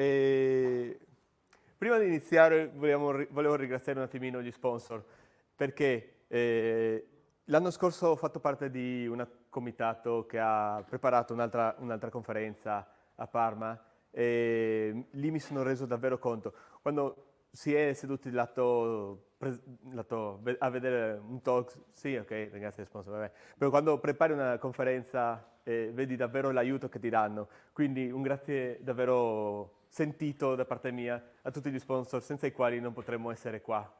E prima di iniziare volevo, volevo ringraziare un attimino gli sponsor perché eh, l'anno scorso ho fatto parte di un comitato che ha preparato un'altra, un'altra conferenza a Parma e lì mi sono reso davvero conto. Quando si è seduti lato, lato a vedere un talk, sì ok, ringrazio gli sponsor, vabbè. però quando prepari una conferenza eh, vedi davvero l'aiuto che ti danno, quindi un grazie davvero sentito da parte mia a tutti gli sponsor senza i quali non potremmo essere qua.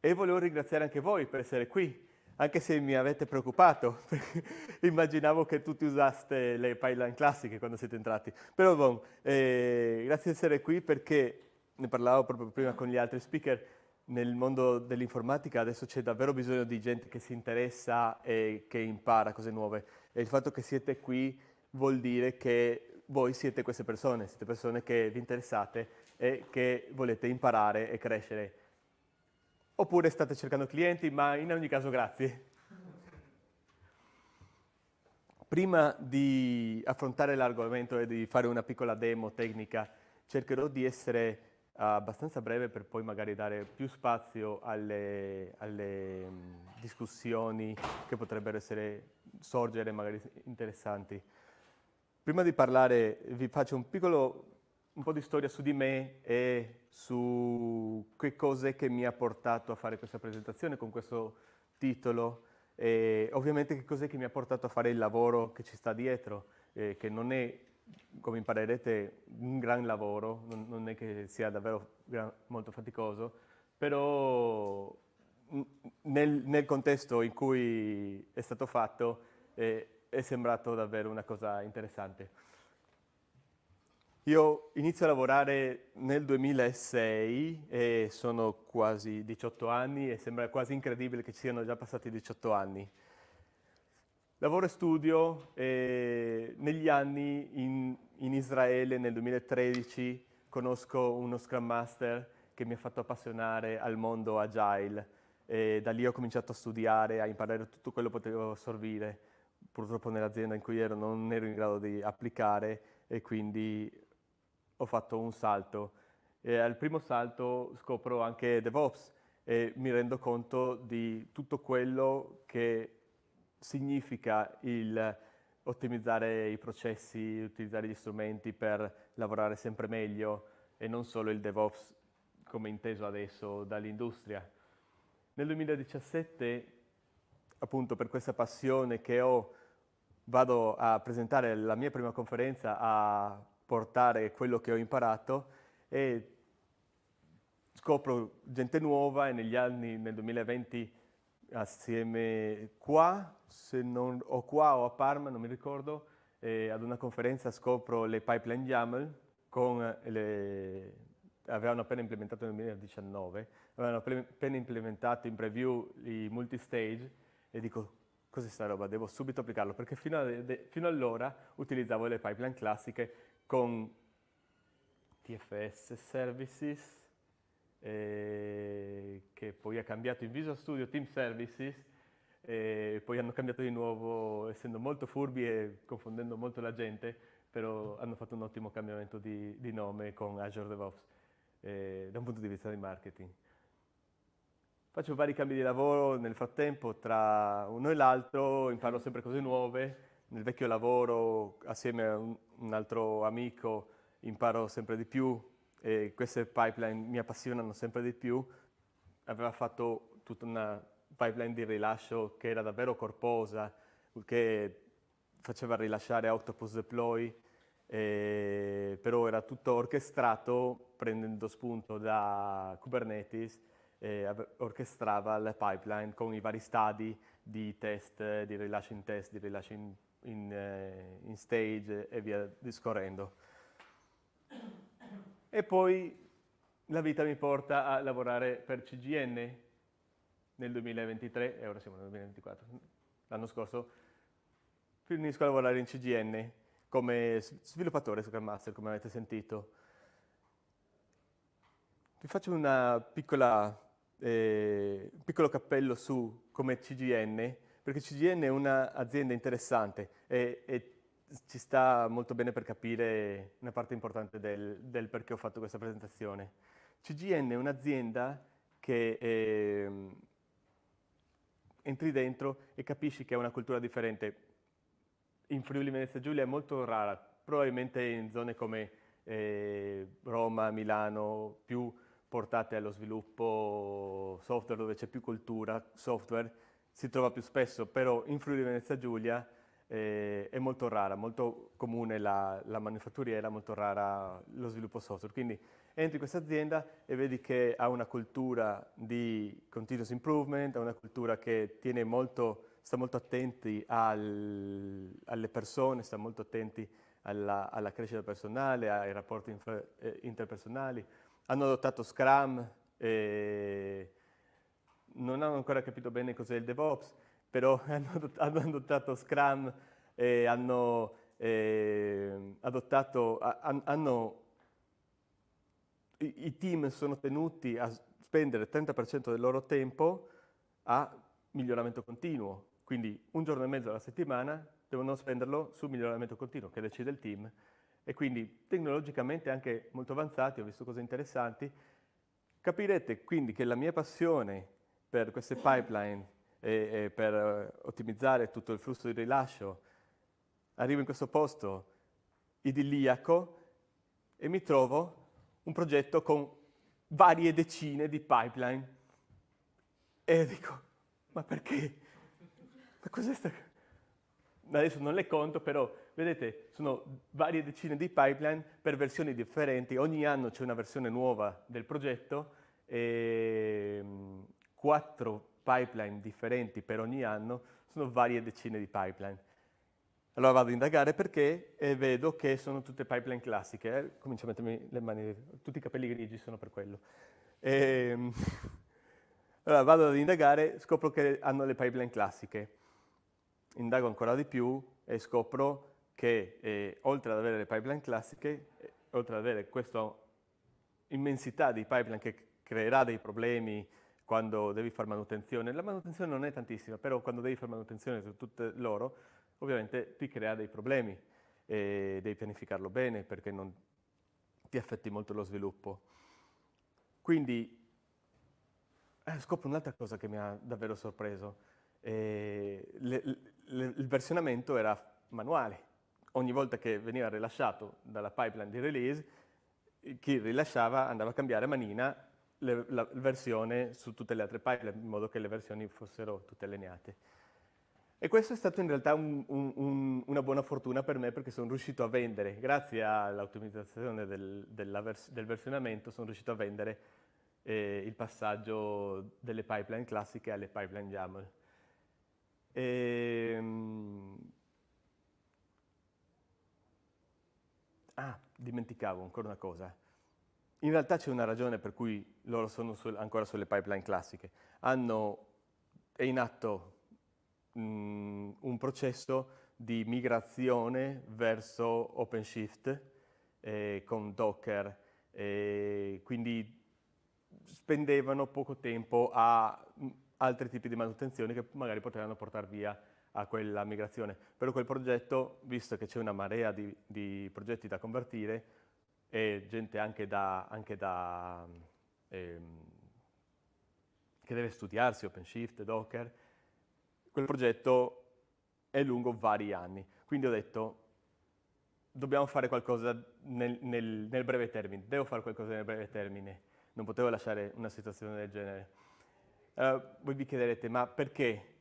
E volevo ringraziare anche voi per essere qui, anche se mi avete preoccupato, immaginavo che tutti usaste le pipeline classiche quando siete entrati. Però bon, eh, grazie di essere qui perché, ne parlavo proprio prima con gli altri speaker, nel mondo dell'informatica adesso c'è davvero bisogno di gente che si interessa e che impara cose nuove. E il fatto che siete qui vuol dire che voi siete queste persone, siete persone che vi interessate e che volete imparare e crescere. Oppure state cercando clienti, ma in ogni caso grazie. Prima di affrontare l'argomento e di fare una piccola demo tecnica, cercherò di essere eh, abbastanza breve per poi magari dare più spazio alle, alle mm, discussioni che potrebbero essere, sorgere magari interessanti. Prima di parlare vi faccio un piccolo, un po' di storia su di me e su che cos'è che mi ha portato a fare questa presentazione con questo titolo e ovviamente che cos'è che mi ha portato a fare il lavoro che ci sta dietro, eh, che non è, come imparerete, un gran lavoro, non, non è che sia davvero gran, molto faticoso, però nel, nel, contesto in cui è stato fatto eh, è sembrato davvero una cosa interessante. Io inizio a lavorare nel 2006 e sono quasi 18 anni e sembra quasi incredibile che ci siano già passati 18 anni. Lavoro e studio e negli anni in, in Israele nel 2013 conosco uno Scrum Master che mi ha fatto appassionare al mondo agile e da lì ho cominciato a studiare, a imparare tutto quello che potevo assorbire purtroppo nell'azienda in cui ero non ero in grado di applicare e quindi ho fatto un salto. E al primo salto scopro anche DevOps e mi rendo conto di tutto quello che significa il ottimizzare i processi, utilizzare gli strumenti per lavorare sempre meglio e non solo il DevOps come inteso adesso dall'industria. Nel 2017, appunto per questa passione che ho vado a presentare la mia prima conferenza, a portare quello che ho imparato e scopro gente nuova e negli anni, nel 2020, assieme qua, se non, o qua o a Parma, non mi ricordo, eh, ad una conferenza scopro le pipeline YAML, con le, avevano appena implementato nel 2019, avevano appena implementato in preview i multistage e dico cos'è sta roba? Devo subito applicarlo, perché fino, a, de, fino allora utilizzavo le pipeline classiche con TFS Services, eh, che poi ha cambiato in Visual Studio Team Services, eh, poi hanno cambiato di nuovo, essendo molto furbi e confondendo molto la gente, però hanno fatto un ottimo cambiamento di, di nome con Azure DevOps eh, da un punto di vista di marketing faccio vari cambi di lavoro nel frattempo tra uno e l'altro, imparo sempre cose nuove, nel vecchio lavoro assieme a un altro amico imparo sempre di più e queste pipeline mi appassionano sempre di più. Aveva fatto tutta una pipeline di rilascio che era davvero corposa, che faceva rilasciare Octopus Deploy, però era tutto orchestrato prendendo spunto da Kubernetes eh, orchestrava il pipeline con i vari stadi di test, di rilascio in test, di rilascio in, in, eh, in stage e via discorrendo. E poi la vita mi porta a lavorare per CGN nel 2023, e ora siamo nel 2024, l'anno scorso, finisco a lavorare in CGN come sviluppatore Scrum Master, come avete sentito. Vi faccio una piccola eh, un piccolo cappello su come CGN, perché CGN è un'azienda interessante e, e, ci sta molto bene per capire una parte importante del, del perché ho fatto questa presentazione. CGN è un'azienda che eh, entri dentro e capisci che è una cultura differente. In Friuli Venezia Giulia è molto rara, probabilmente in zone come eh, Roma, Milano, più portate allo sviluppo software dove c'è più cultura, software si trova più spesso, però in Friuli Venezia Giulia eh, è molto rara, molto comune la, la, manifatturiera, molto rara lo sviluppo software. Quindi entri in questa azienda e vedi che ha una cultura di continuous improvement, ha una cultura che molto, sta molto attenti al, alle persone, sta molto attenti alla, alla crescita personale, ai rapporti infra, eh, interpersonali, hanno adottato Scrum, non hanno ancora capito bene cos'è il DevOps, però hanno, adottato Scrum, hanno, adottato, hanno, i team sono tenuti a spendere il 30% del loro tempo a miglioramento continuo, quindi un giorno e mezzo alla settimana devono spenderlo sul miglioramento continuo che decide il team e quindi tecnologicamente anche molto avanzati, ho visto cose interessanti, capirete quindi che la mia passione per queste pipeline e, e per eh, ottimizzare tutto il flusso di rilascio arrivo in questo posto idilliaco e mi trovo un progetto con varie decine di pipeline e dico, ma perché? Ma cos'è sta... Adesso non le conto, però Vedete, sono varie decine di pipeline per versioni differenti, ogni anno c'è una versione nuova del progetto, e ehm, quattro pipeline differenti per ogni anno, sono varie decine di pipeline. Allora vado ad indagare perché e vedo che sono tutte pipeline classiche. Eh? Comincio a mettermi le mani, tutti i capelli grigi sono per quello. E, ehm, allora vado ad indagare, scopro che hanno le pipeline classiche. Indago ancora di più e scopro che eh, oltre ad avere le pipeline classiche, eh, oltre ad avere questa immensità di pipeline che creerà dei problemi quando devi fare manutenzione, la manutenzione non è tantissima, però quando devi fare manutenzione su tutte loro, ovviamente ti crea dei problemi e devi pianificarlo bene perché non ti affetti molto lo sviluppo. Quindi eh, scopro un'altra cosa che mi ha davvero sorpreso. Eh, le, le, il versionamento era manuale, ogni volta che veniva rilasciato dalla pipeline di release, chi rilasciava andava a cambiare manina le, la versione su tutte le altre pipeline, in modo che le versioni fossero tutte allineate. E questo è stato in realtà un, un, un, una buona fortuna per me perché sono riuscito a vendere, grazie all'ottimizzazione del, vers del, versionamento, sono riuscito a vendere eh, il passaggio delle pipeline classiche alle pipeline YAML. E, ehm, Ah, dimenticavo ancora una cosa. In realtà c'è una ragione per cui loro sono su, ancora sulle pipeline classiche. Hanno, è in atto mh, mm, un processo di migrazione verso OpenShift eh, con Docker, eh, quindi spendevano poco tempo a mm, altri tipi di manutenzione che magari potevano portare via a quella migrazione. Però quel progetto, visto che c'è una marea di, di, progetti da convertire e gente anche, da, anche da, ehm, che deve studiarsi OpenShift, Docker, quel progetto è lungo vari anni. Quindi ho detto, dobbiamo fare qualcosa nel, nel, nel breve termine, devo fare qualcosa nel breve termine, non potevo lasciare una situazione del genere. Uh, voi vi chiederete, ma perché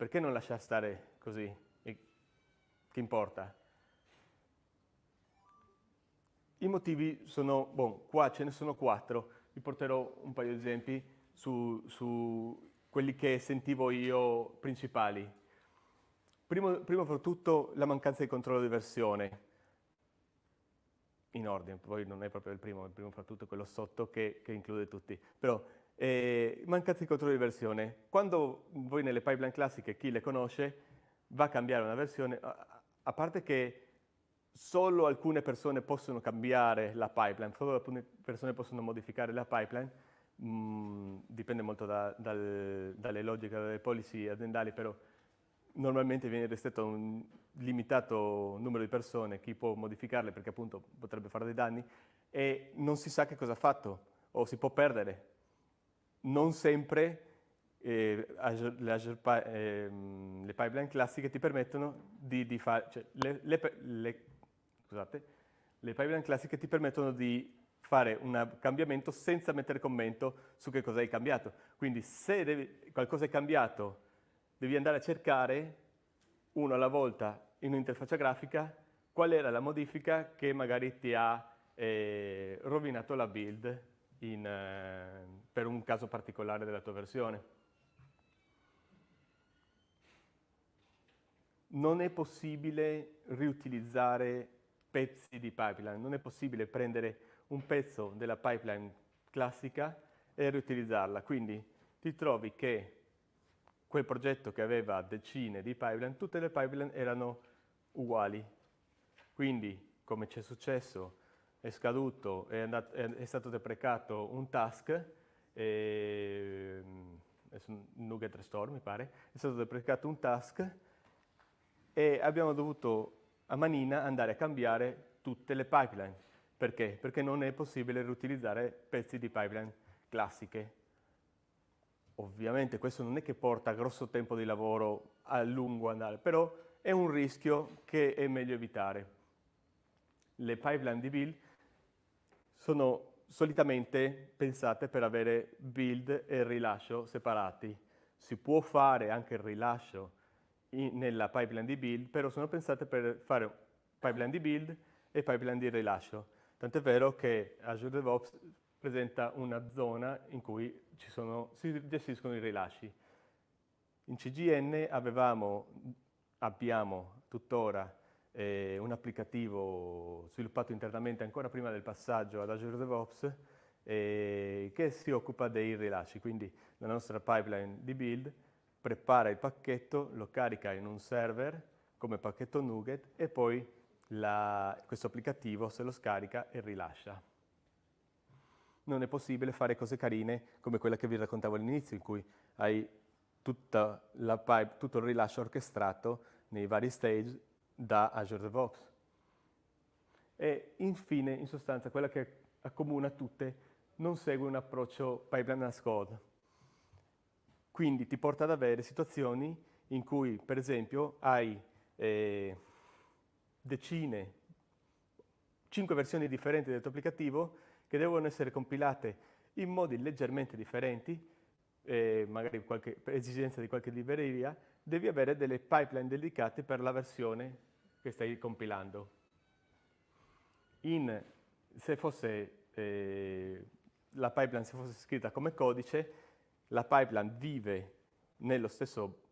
perché non lasciare stare così? E che importa? I motivi sono, bon, qua ce ne sono quattro, vi porterò un paio di esempi su, su quelli che sentivo io principali. Primo, prima per tutto la mancanza di controllo di versione, in ordine, poi non è proprio il primo, il primo fra tutto quello sotto che, che include tutti, però e eh, mancanza di controllo di versione. Quando voi nelle pipeline classiche, chi le conosce, va a cambiare una versione, a parte che solo alcune persone possono cambiare la pipeline, solo alcune persone possono modificare la pipeline, mm, dipende molto da, dal, dalle logiche, dalle policy aziendali, però normalmente viene restretto a un limitato numero di persone, chi può modificarle perché appunto potrebbe fare dei danni, e non si sa che cosa ha fatto o si può perdere non sempre eh, pa eh, le pipeline classiche ti permettono di, di fare, cioè, le, le, le, scusate, le pipeline classiche ti permettono di fare un cambiamento senza mettere commento su che cosa hai cambiato. Quindi se devi, qualcosa è cambiato, devi andare a cercare uno alla volta in un'interfaccia grafica qual era la modifica che magari ti ha eh, rovinato la build in, eh, per un caso particolare della tua versione. Non è possibile riutilizzare pezzi di pipeline, non è possibile prendere un pezzo della pipeline classica e riutilizzarla, quindi ti trovi che quel progetto che aveva decine di pipeline, tutte le pipeline erano uguali. Quindi, come ci è successo è scaduto, è, andato, è, è stato deprecato un task, e, Nugget Restore mi pare, è stato deprecato un task e abbiamo dovuto a manina andare a cambiare tutte le pipeline. Perché? Perché non è possibile riutilizzare pezzi di pipeline classiche. Ovviamente questo non è che porta grosso tempo di lavoro a lungo andare, però è un rischio che è meglio evitare. Le pipeline di build sono solitamente pensate per avere build e rilascio separati. Si può fare anche il rilascio in, nella pipeline di build, però sono pensate per fare pipeline di build e pipeline di rilascio. Tant'è vero che Azure DevOps presenta una zona in cui sono, si gestiscono i rilasci. In CGN avevamo, abbiamo tuttora eh, un applicativo sviluppato internamente ancora prima del passaggio ad Azure DevOps eh, che si occupa dei rilasci, quindi la nostra pipeline di build prepara il pacchetto, lo carica in un server come pacchetto Nuget e poi la, questo applicativo se lo scarica e rilascia. Non è possibile fare cose carine come quella che vi raccontavo all'inizio, in cui hai pipe, tutto il rilascio orchestrato nei vari stage da Azure DevOps. E infine, in sostanza, quella che accomuna tutte, non segue un approccio pipeline as code. Quindi ti porta ad avere situazioni in cui, per esempio, hai eh, decine, cinque versioni differenti del tuo applicativo che devono essere compilate in modi leggermente differenti, eh, magari qualche, per esigenza di qualche libreria, devi avere delle pipeline dedicate per la versione che stai compilando. In, se fosse eh, la pipeline se fosse scritta come codice, la pipeline vive nello stesso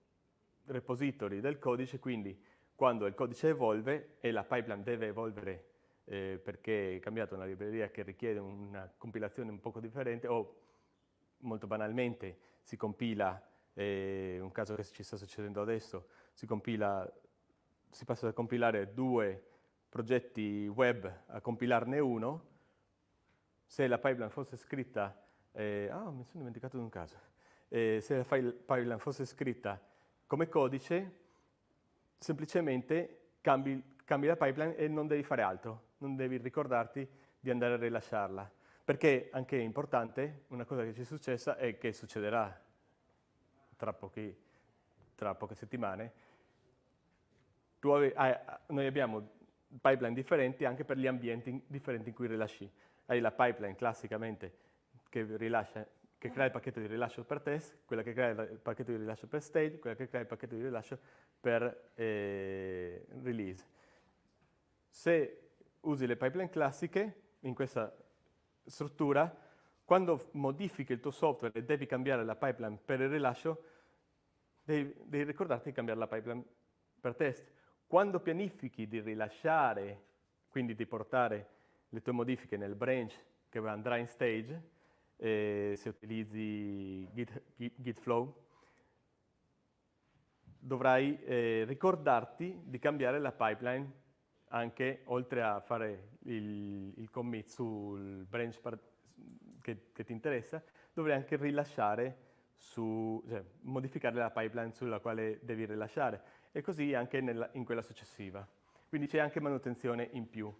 repository del codice, quindi quando il codice evolve e la pipeline deve evolvere eh, perché è cambiata una libreria che richiede una compilazione un poco differente o molto banalmente si compila, eh, un caso che ci sta succedendo adesso, si compila si passa da compilare due progetti web a compilarne uno, se la pipeline fosse scritta, eh, ah, mi sono dimenticato di un caso, eh, se la pipeline fosse scritta come codice, semplicemente cambi, cambi la pipeline e non devi fare altro, non devi ricordarti di andare a rilasciarla. Perché anche importante, una cosa che ci è successa e che succederà tra, pochi, tra poche settimane, ave, ah, noi abbiamo pipeline differenti anche per gli ambienti differenti in cui rilasci. Hai la pipeline classicamente che, rilascia, che crea il pacchetto di rilascio per test, quella che crea il pacchetto di rilascio per stage, quella che crea il pacchetto di rilascio per eh, release. Se usi le pipeline classiche in questa struttura, quando modifichi il tuo software e devi cambiare la pipeline per il rilascio, devi, devi ricordarti di cambiare la pipeline per test quando pianifichi di rilasciare, quindi di portare le tue modifiche nel branch che andrà in stage, eh, se utilizzi Git, Git, GitFlow, dovrai eh, ricordarti di cambiare la pipeline anche oltre a fare il, il commit sul branch che, che, ti interessa, dovrai anche rilasciare su, cioè, modificare la pipeline sulla quale devi rilasciare e così anche nella, in quella successiva. Quindi c'è anche manutenzione in più,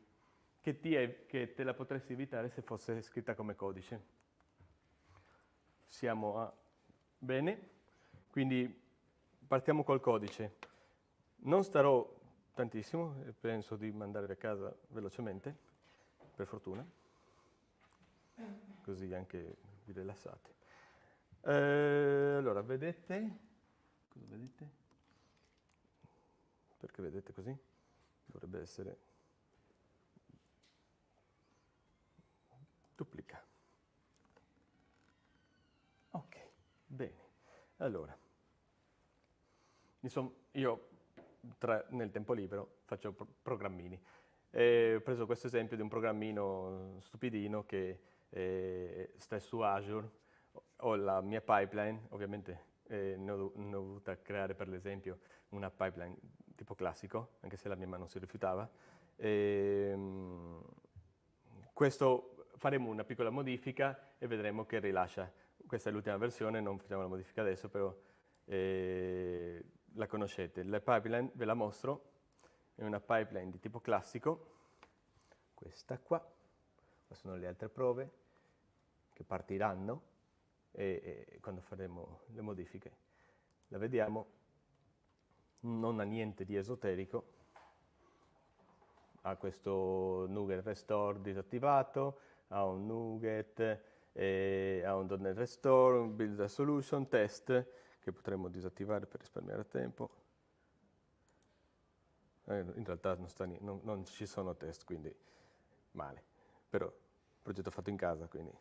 che, è, che te la potresti evitare se fosse scritta come codice. Siamo a... Bene, quindi partiamo col codice. Non starò tantissimo, eh, penso di mandare a casa velocemente, per fortuna, così anche vi rilassate. Eh, allora, vedete? Cosa vedete? perché vedete così dovrebbe essere duplica ok bene allora insomma io tra, nel tempo libero faccio pro programmini e ho preso questo esempio di un programmino stupidino che eh, sta su Azure ho la mia pipeline ovviamente eh, ne, ho, ne ho dovuta creare per l'esempio una pipeline tipo classico, anche se la mia mano si rifiutava. E, ehm, questo faremo una piccola modifica e vedremo che rilascia. Questa è l'ultima versione, non facciamo la modifica adesso, però eh, la conoscete. La pipeline ve la mostro, è una pipeline di tipo classico, questa qua, queste sono le altre prove che partiranno e, e quando faremo le modifiche. La vediamo non ha niente di esoterico, ha questo nugget restore disattivato, ha un nugget, eh, ha un .NET restore, un build solution, test, che potremmo disattivare per risparmiare tempo. Eh, in realtà non, non, non, ci sono test, quindi male, però progetto è fatto in casa, quindi.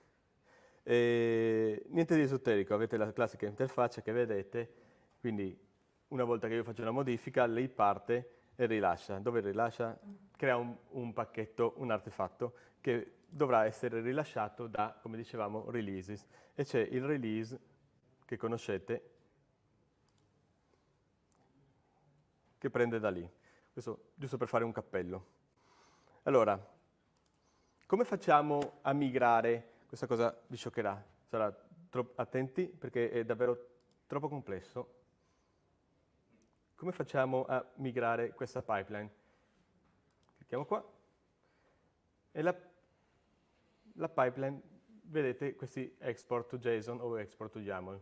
Eh, niente di esoterico, avete la classica interfaccia che vedete, quindi una volta che io faccio una modifica, lei parte e rilascia. Dove rilascia? Crea un, un pacchetto, un artefatto, che dovrà essere rilasciato da, come dicevamo, releases. E c'è il release che conoscete, che prende da lì. Questo giusto per fare un cappello. Allora, come facciamo a migrare? Questa cosa vi scioccherà. Sarà attenti perché è davvero troppo complesso come facciamo a migrare questa pipeline? Clicchiamo qua e la, la pipeline, vedete questi export to JSON o export to YAML.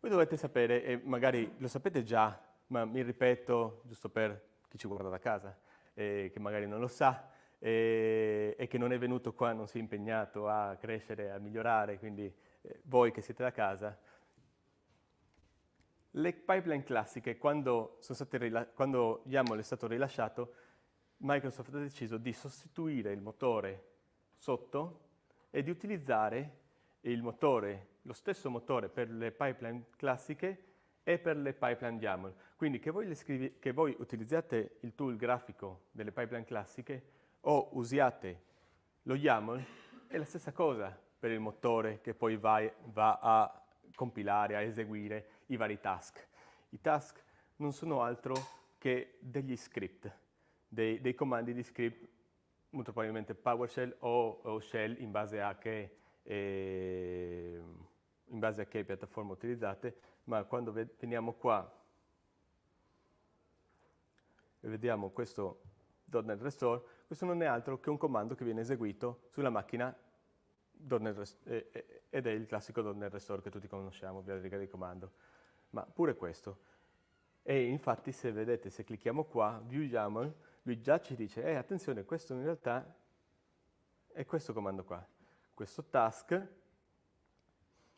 Voi dovete sapere, e magari lo sapete già, ma mi ripeto, giusto per chi ci guarda da casa, eh, che magari non lo sa, eh, e che non è venuto qua, non si è impegnato a crescere, a migliorare, quindi eh, voi che siete da casa, le pipeline classiche, quando, quando YAML è stato rilasciato, Microsoft ha deciso di sostituire il motore sotto e di utilizzare motore, lo stesso motore per le pipeline classiche e per le pipeline YAML. Quindi che voi, scrivi, che voi utilizziate il tool grafico delle pipeline classiche o usiate lo YAML, è la stessa cosa per il motore che poi va, va a compilare, a eseguire i vari task. I task non sono altro che degli script, dei, dei comandi di script, molto probabilmente PowerShell o, o Shell in base a che eh, in base a che piattaforma utilizzate, ma quando veniamo qua e vediamo questo .NET Restore, questo non è altro che un comando che viene eseguito sulla macchina .NET, ed è il classico .NET Restore che tutti conosciamo via la riga di comando ma pure questo. E infatti se vedete, se clicchiamo qua, view YAML, lui già ci dice, eh attenzione, questo in realtà è questo comando qua, questo task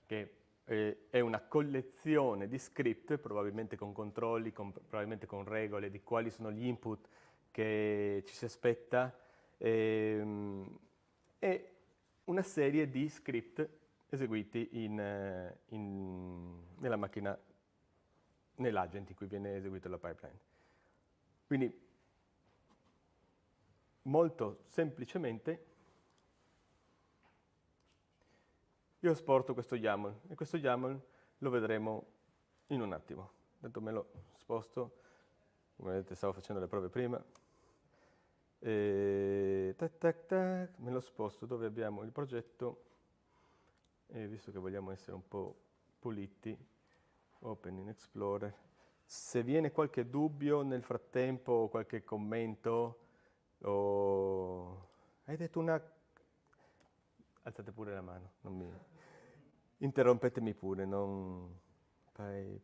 che eh, è una collezione di script, probabilmente con controlli, con, probabilmente con regole di quali sono gli input che ci si aspetta, ehm, e una serie di script eseguiti in, eh, in, nella macchina nell'agent in cui viene eseguita la pipeline. Quindi molto semplicemente io esporto questo YAML e questo YAML lo vedremo in un attimo. Tanto me lo sposto, come vedete stavo facendo le prove prima. E tac tac tac, me lo sposto dove abbiamo il progetto e visto che vogliamo essere un po' puliti Open in Explorer. Se viene qualche dubbio nel frattempo, o qualche commento, o... hai detto una... Alzate pure la mano, non mi... interrompetemi pure, non... Pipe.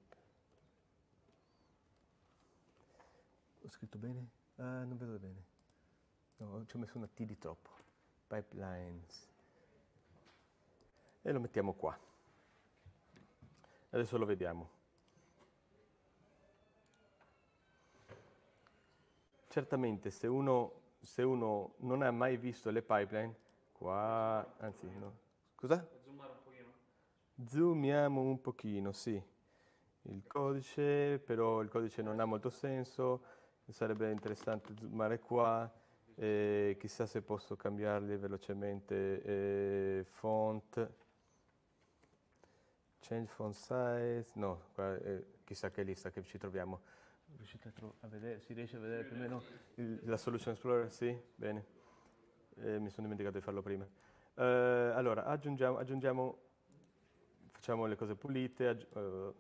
Ho scritto bene? Ah, non vedo bene. No, ci ho messo una T di troppo. Pipelines. E lo mettiamo qua. Adesso lo vediamo. Certamente se uno, se uno non ha mai visto le pipeline, qua, anzi no, cosa? Zoomare un pochino. Zoomiamo un pochino, sì. Il codice, però il codice non ha molto senso, sarebbe interessante zoomare qua, eh, chissà se posso cambiarli velocemente eh, font, Change font size, no, qua, eh, chissà che lista che ci troviamo. Riuscite a, vedere, si riesce a vedere più o meno la Solution Explorer? Sì, bene. Eh, mi sono dimenticato di farlo prima. Eh, allora, aggiungiamo, aggiungiamo, facciamo le cose pulite. Aggi uh,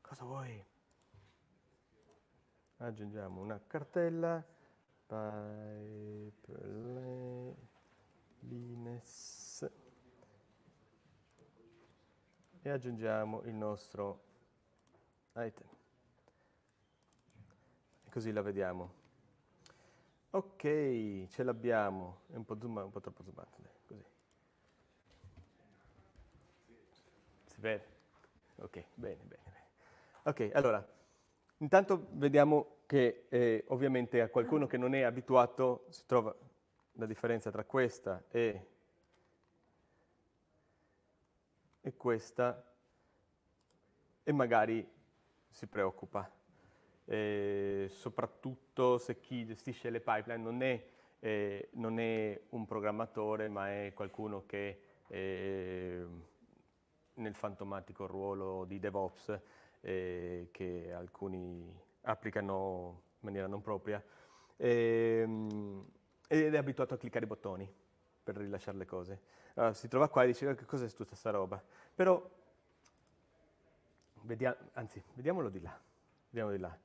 cosa vuoi? Aggiungiamo una cartella. Pipeline, Linux. e aggiungiamo il nostro item. E così la vediamo. Ok, ce l'abbiamo. È un po', zoom, un po troppo zoomato, così. Si vede? Ok, bene, bene. Ok, allora, intanto vediamo che eh, ovviamente a qualcuno che non è abituato si trova la differenza tra questa e e questa e magari si preoccupa. E soprattutto se chi gestisce le pipeline non è, eh, non è un programmatore ma è qualcuno che è eh, nel fantomatico ruolo di DevOps eh, che alcuni applicano in maniera non propria ehm, ed è abituato a cliccare i bottoni per rilasciare le cose. Allora, si trova qua e dice eh, che cos'è tutta questa roba. Però, vediamo, anzi, vediamolo di là. Vediamo di là.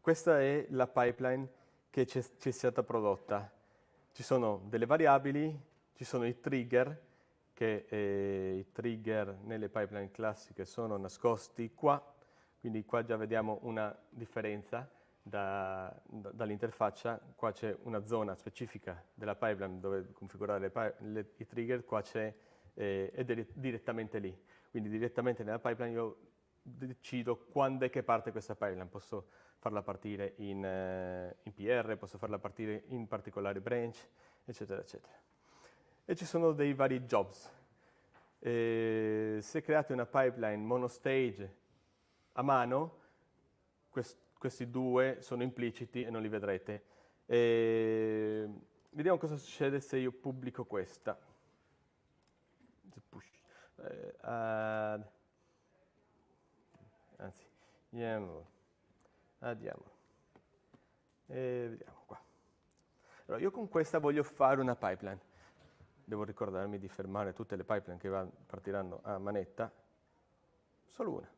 Questa è la pipeline che ci è stata prodotta. Ci sono delle variabili, ci sono i trigger, che eh, i trigger nelle pipeline classiche sono nascosti qua, quindi qua già vediamo una differenza da, da, dall'interfaccia, qua c'è una zona specifica della pipeline dove configurare le, le, i trigger, qua c'è eh, è direttamente lì. Quindi direttamente nella pipeline io decido quando è che parte questa pipeline. Posso farla partire in, eh, in PR, posso farla partire in particolari branch, eccetera, eccetera. E ci sono dei vari jobs. Eh, se create una pipeline monostage a mano, questo questi due sono impliciti e non li vedrete. E ehm, vediamo cosa succede se io pubblico questa. Push. Eh, add. Anzi, andiamo. Andiamo. E eh, vediamo qua. Allora, io con questa voglio fare una pipeline. Devo ricordarmi di fermare tutte le pipeline che partiranno a manetta. Solo una.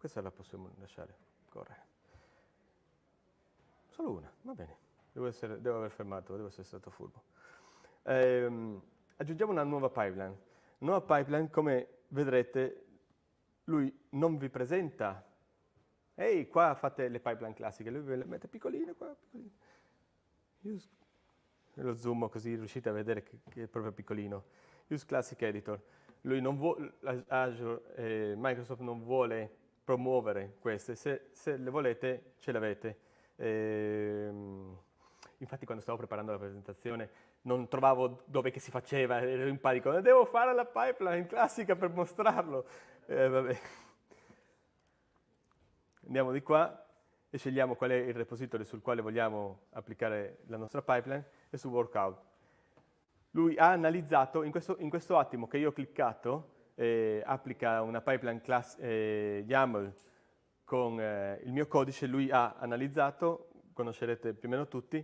Questa la possiamo lasciare correre. Solo una, va bene. Devo, essere, devo aver fermato, devo essere stato furbo. Ehm, aggiungiamo una nuova pipeline. Nuova pipeline, come vedrete, lui non vi presenta Ehi, qua fate le pipeline classiche, lui ve le mette piccoline qua, piccoline. Io lo zoom così riuscite a vedere che, che, è proprio piccolino. Use Classic Editor. Lui non vuole, Azure, eh, Microsoft non vuole promuovere queste, se, se le volete ce le avete. Ehm, infatti quando stavo preparando la presentazione non trovavo dove si faceva, ero in panico, devo fare la pipeline classica per mostrarlo. Eh, Andiamo di qua e scegliamo qual è il repository sul quale vogliamo applicare la nostra pipeline e su workout. Lui ha analizzato, in questo, in questo attimo che io ho cliccato, eh, applica una pipeline class eh, YAML con eh, il mio codice, lui ha analizzato, conoscerete più o meno tutti,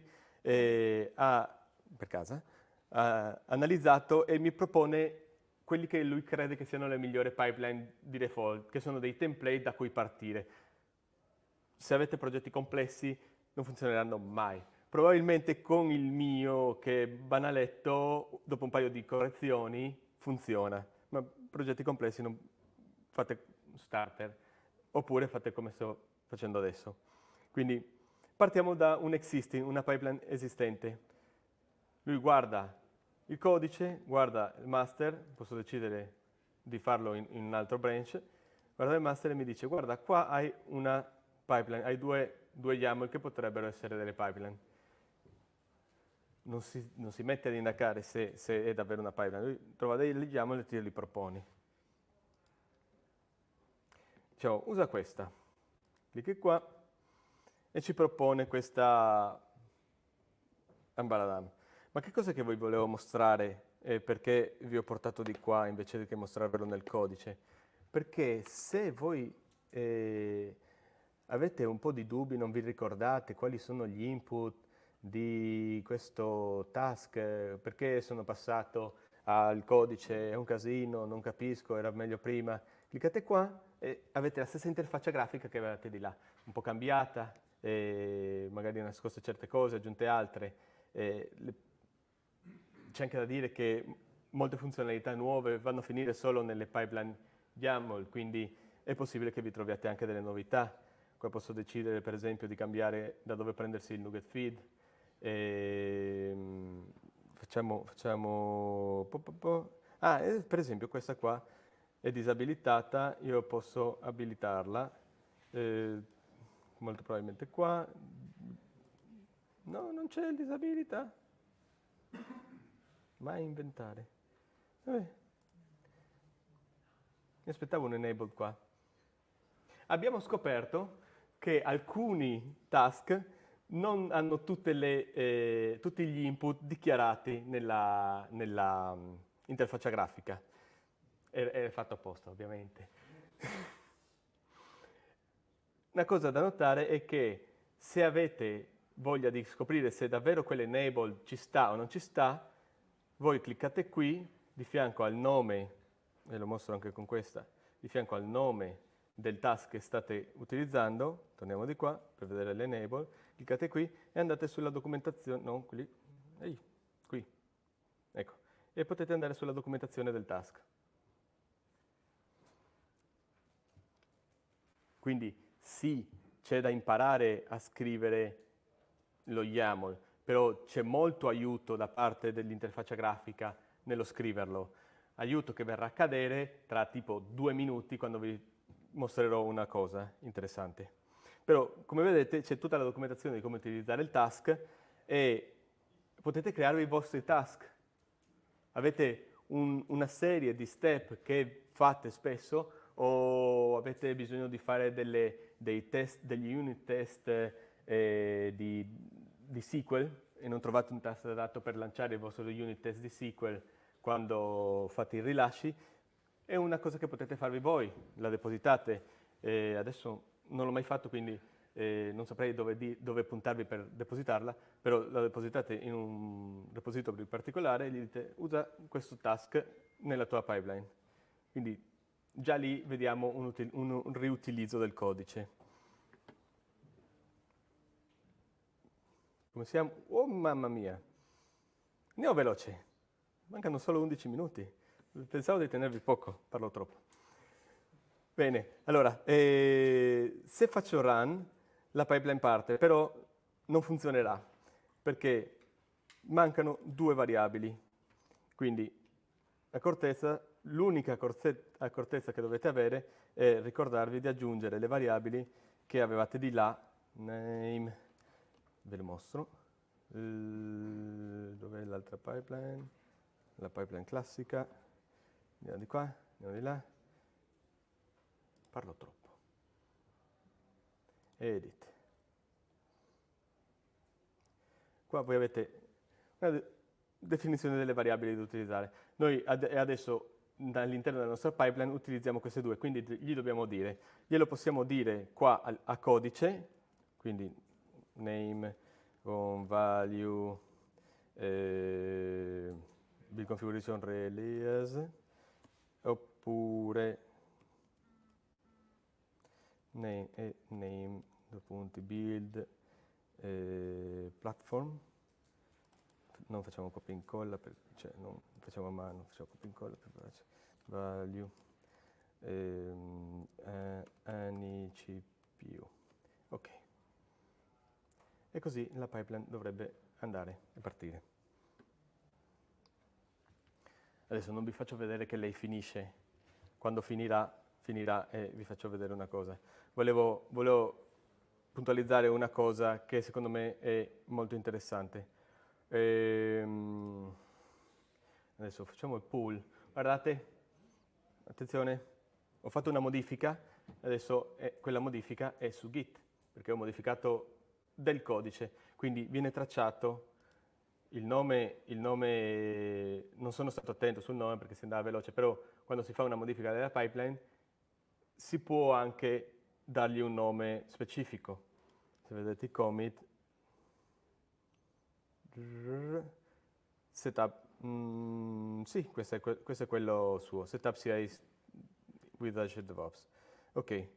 ha, per casa, ha analizzato e mi propone quelli che lui crede che siano le migliori pipeline di default, che sono dei template da cui partire. Se avete progetti complessi non funzioneranno mai. Probabilmente con il mio, che è banaletto, dopo un paio di correzioni funziona, ma progetti complessi non fate starter, oppure fate come sto facendo adesso. Quindi partiamo da un existing, una pipeline esistente. Lui guarda il codice, guarda il master, posso decidere di farlo in, in un altro branch, guarda il master e mi dice guarda qua hai una pipeline, hai due, due YAML che potrebbero essere delle pipeline non si, non si, mette ad indagare se, se, è davvero una pipeline, lui trova dei leggiamoli e te li proponi. Diciamo, usa questa, clicchi qua e ci propone questa Ambaradam. Ma che cosa che vi volevo mostrare eh, perché vi ho portato di qua invece che mostrarvelo nel codice? Perché se voi eh, avete un po' di dubbi, non vi ricordate quali sono gli input, di questo task, perché sono passato al codice, è un casino, non capisco, era meglio prima. Cliccate qua e avete la stessa interfaccia grafica che avevate di là, un po' cambiata, magari nascoste certe cose, aggiunte altre. C'è anche da dire che molte funzionalità nuove vanno a finire solo nelle pipeline YAML, quindi è possibile che vi troviate anche delle novità. Qua posso decidere per esempio di cambiare da dove prendersi il nugget feed, e, ehm, facciamo, facciamo po, po, po. Ah, eh, per esempio questa qua è disabilitata, io posso abilitarla, eh, molto probabilmente qua. No, non c'è il disabilità. Mai inventare. Vabbè. Mi aspettavo un enabled qua. Abbiamo scoperto che alcuni task non hanno le, eh, tutti gli input dichiarati nella, nella um, interfaccia grafica. È, è fatto apposta, ovviamente. Una cosa da notare è che se avete voglia di scoprire se davvero quell'enable ci sta o non ci sta, voi cliccate qui, di fianco al nome, ve lo mostro anche con questa, di fianco al nome del task che state utilizzando, torniamo di qua per vedere l'enable, cliccate qui e andate sulla documentazione, no, qui, ehi, qui, ecco, e potete andare sulla documentazione del task. Quindi sì, c'è da imparare a scrivere lo YAML, però c'è molto aiuto da parte dell'interfaccia grafica nello scriverlo, aiuto che verrà a cadere tra tipo due minuti quando vi mostrerò una cosa interessante. Però, come vedete, c'è tutta la documentazione di come utilizzare il task e potete crearvi i vostri task. Avete un, una serie di step che fate spesso o avete bisogno di fare delle, dei test, degli unit test eh, di, di SQL e non trovate un task adatto per lanciare il vostro unit test di SQL quando fate i rilasci, è una cosa che potete farvi voi, la depositate. Eh, adesso non l'ho mai fatto, quindi eh, non saprei dove, di, dove, puntarvi per depositarla, però la depositate in un repository particolare e gli dite usa questo task nella tua pipeline. Quindi già lì vediamo un, util, un, riutilizzo del codice. Come siamo? Oh mamma mia! Ne ho veloce, mancano solo 11 minuti. Pensavo di tenervi poco, parlo troppo. Bene, allora, eh, se faccio run, la pipeline parte, però non funzionerà, perché mancano due variabili. Quindi, accortezza, l'unica accortezza che dovete avere è ricordarvi di aggiungere le variabili che avevate di là, name, ve lo mostro, dov'è l'altra pipeline? La pipeline classica, andiamo di qua, andiamo di là. Parlo troppo. Edit. Qua voi avete una definizione delle variabili da utilizzare. Noi ad adesso all'interno della nostra pipeline utilizziamo queste due, quindi gli dobbiamo dire, glielo possiamo dire qua a, codice, quindi name con value eh, build configuration release oppure name e name, due punti, build, eh, platform, non facciamo copia e incolla, per, cioè non facciamo a mano, facciamo copia e incolla per braccio, value, ehm, eh, any CPU, ok. E così la pipeline dovrebbe andare e partire. Adesso non vi faccio vedere che lei finisce, quando finirà, finirà e vi faccio vedere una cosa. Volevo, volevo puntualizzare una cosa che secondo me è molto interessante. Ehm, adesso facciamo il pull. Guardate, attenzione, ho fatto una modifica, adesso è, quella modifica è su Git, perché ho modificato del codice, quindi viene tracciato il nome, il nome, non sono stato attento sul nome perché si andava veloce, però quando si fa una modifica della pipeline si può anche dargli un nome specifico. Se vedete i commit, setup, mm, sì, questo è, questo è, quello suo, setup CI with Azure DevOps. Ok,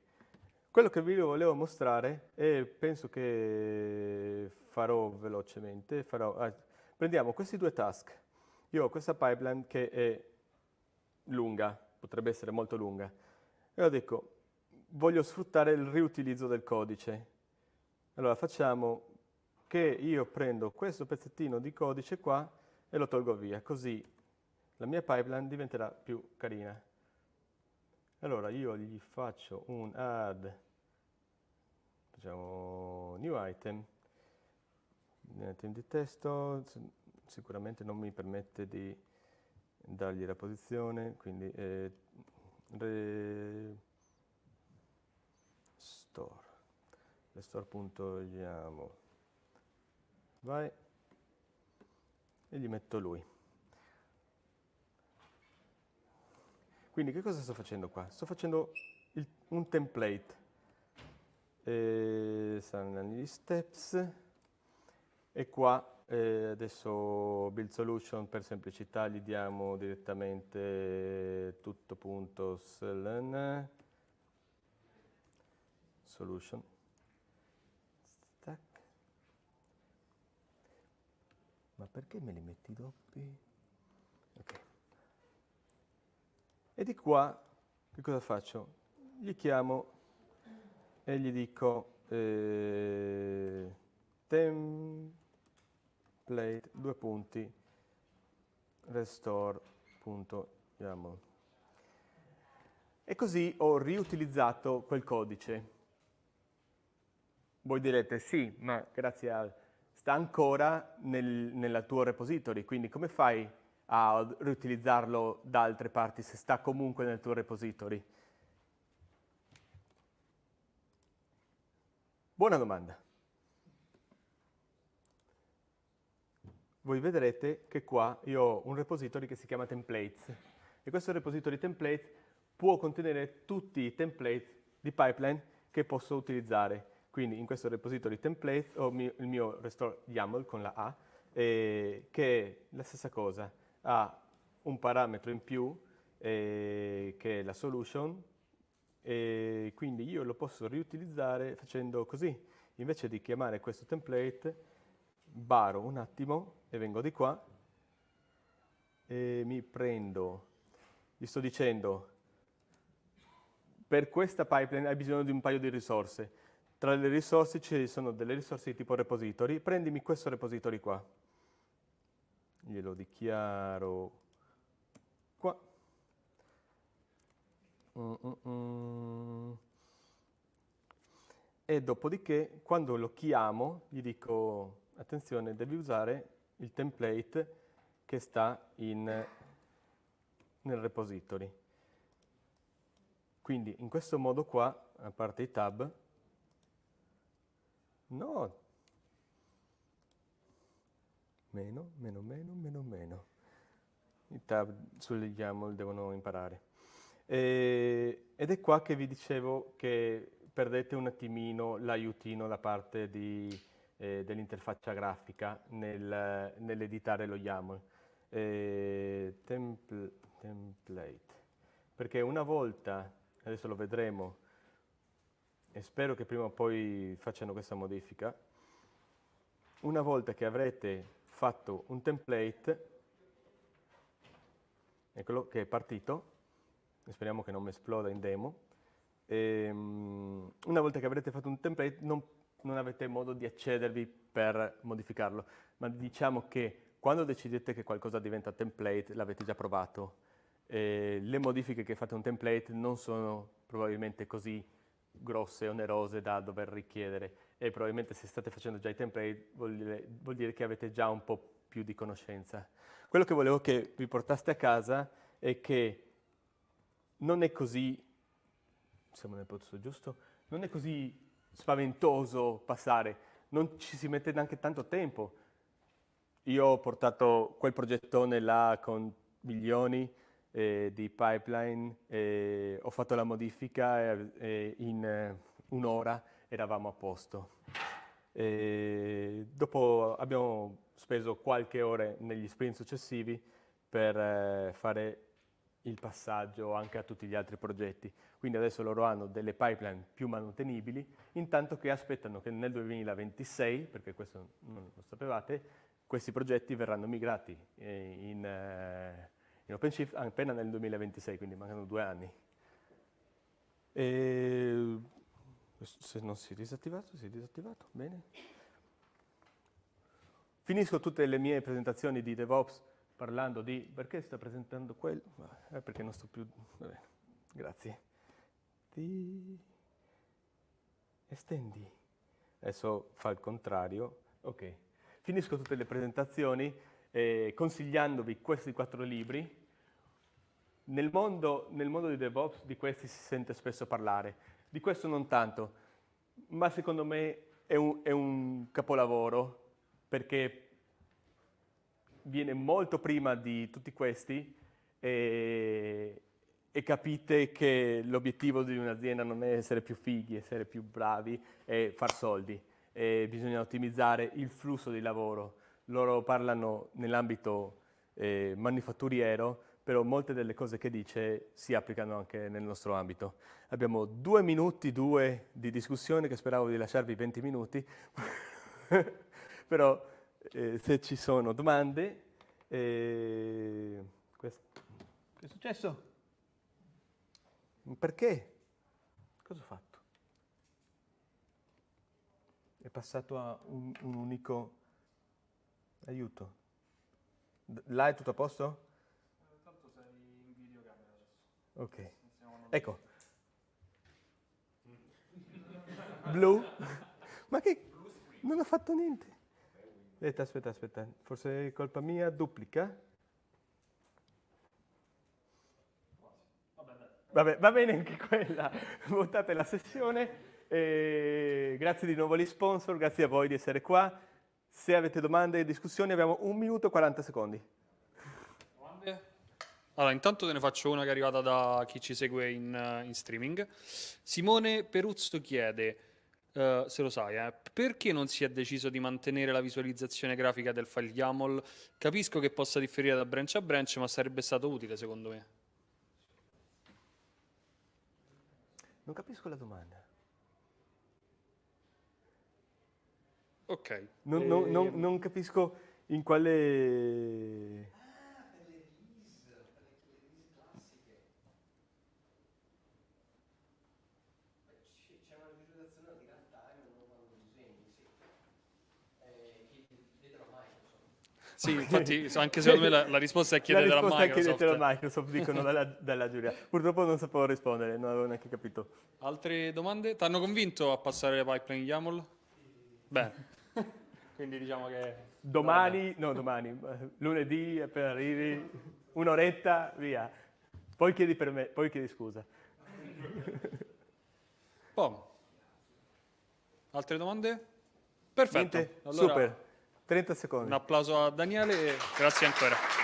quello che vi volevo mostrare e penso che farò velocemente, farò, ah, Prendiamo questi due task. Io ho questa pipeline che è lunga, potrebbe essere molto lunga. E ho detto, voglio sfruttare il riutilizzo del codice. Allora facciamo che io prendo questo pezzettino di codice qua e lo tolgo via, così la mia pipeline diventerà più carina. Allora io gli faccio un add, facciamo new item, nel eh, team di testo, sicuramente non mi permette di dargli la posizione, quindi eh, re, store, restore.yaml, vai e gli metto lui. Quindi che cosa sto facendo qua? Sto facendo il, un template, e eh, saranno gli steps, e qua eh, adesso build solution per semplicità gli diamo direttamente tutto.slen solution Stack. ma perché me li metti doppi? Ok. e di qua che cosa faccio? gli chiamo e gli dico eh, template due punti restore.yaml e così ho riutilizzato quel codice. Voi direte sì, ma grazie a... sta ancora nel, nella tua repository, quindi come fai a riutilizzarlo da altre parti se sta comunque nel tuo repository? Buona domanda. voi vedrete che qua io ho un repository che si chiama templates e questo repository templates può contenere tutti i template di pipeline che posso utilizzare. Quindi in questo repository templates ho il mio restore YAML con la A, eh, che è la stessa cosa, ha un parametro in più eh, che è la solution, e quindi io lo posso riutilizzare facendo così. Invece di chiamare questo template, baro un attimo e vengo di qua e mi prendo, gli sto dicendo, per questa pipeline hai bisogno di un paio di risorse. Tra le risorse ci sono delle risorse di tipo repository, prendimi questo repository qua. Glielo dichiaro qua. Mm, mm -mm. E dopodiché, quando lo chiamo, gli dico, attenzione, devi usare il template che sta in, nel repository. Quindi in questo modo qua, a parte i tab, no, meno, meno, meno, meno, meno. I tab sugli YAML devono imparare. E, ed è qua che vi dicevo che perdete un attimino l'aiutino da parte di eh, dell'interfaccia grafica nel, nell'editare lo YAML. Eh, templ template, perché una volta, adesso lo vedremo, e spero che prima o poi facciano questa modifica, una volta che avrete fatto un template, eccolo che è partito, speriamo che non mi esploda in demo, e, ehm, una volta che avrete fatto un template non non avete modo di accedervi per modificarlo, ma diciamo che quando decidete che qualcosa diventa template l'avete già provato, eh, le modifiche che fate a un template non sono probabilmente così grosse, onerose da dover richiedere e probabilmente se state facendo già i template vuol dire, vuol dire che avete già un po' più di conoscenza. Quello che volevo che vi portaste a casa è che non è così, siamo nel posto giusto, non è così spaventoso passare, non ci si mette neanche tanto tempo. Io ho portato quel progettone là con milioni eh, di pipeline, eh, ho fatto la modifica e eh, in un'ora eravamo a posto. E dopo abbiamo speso qualche ora negli sprint successivi per eh, fare il passaggio anche a tutti gli altri progetti. Quindi adesso loro hanno delle pipeline più manutenibili, intanto che aspettano che nel 2026, perché questo non lo sapevate, questi progetti verranno migrati eh, in, eh, in OpenShift appena nel 2026, quindi mancano due anni. E se non si è disattivato, si è disattivato, bene. Finisco tutte le mie presentazioni di DevOps parlando di perché sta presentando quel eh, perché non sto più, vabbè, grazie. Ti estendi. Adesso fa il contrario, ok. Finisco tutte le presentazioni eh, consigliandovi questi quattro libri. Nel mondo, nel mondo di DevOps di questi si sente spesso parlare, di questo non tanto, ma secondo me è un, è un capolavoro perché viene molto prima di tutti questi e, e capite che l'obiettivo di un'azienda non è essere più fighi, essere più bravi, è far soldi. E bisogna ottimizzare il flusso di lavoro. Loro parlano nell'ambito eh, manifatturiero, però molte delle cose che dice si applicano anche nel nostro ambito. Abbiamo due minuti, due di discussione, che speravo di lasciarvi 20 minuti, però eh, se ci sono domande. Eh, questo. Che è successo? Perché? Cosa ho fatto? È passato a un, un unico aiuto. Là è tutto a posto? Tanto sei in videocamera adesso. Ok. Ecco. Blu? Ma che? Non ho fatto niente. Aspetta, aspetta, aspetta. Forse è colpa mia, duplica. Vabbè, va bene anche quella. Votate la sessione. E grazie di nuovo agli sponsor, grazie a voi di essere qua. Se avete domande e discussioni abbiamo un minuto e 40 secondi. Domande? Allora, intanto te ne faccio una che è arrivata da chi ci segue in, eh, in streaming. Simone Peruzzo chiede Uh, se lo sai, eh. perché non si è deciso di mantenere la visualizzazione grafica del file YAML? Capisco che possa differire da branch a branch, ma sarebbe stato utile secondo me. Non capisco la domanda. Ok. Non, e... non, non, eh, non capisco in quale... Sì, infatti anche secondo me la, la risposta è chiedetela a Microsoft. La risposta è chiedetela a Microsoft, dicono dalla, dalla giuria. Purtroppo non sapevo rispondere, non avevo neanche capito. Altre domande? Ti hanno convinto a passare le pipeline YAML? Beh. Quindi diciamo che... Domani, no domani, lunedì appena arrivi, un'oretta, via. Poi chiedi, per me, poi chiedi scusa. Bom. Altre domande? Perfetto. Niente, allora... super. 30 secondi. Un applauso a Daniele e grazie ancora.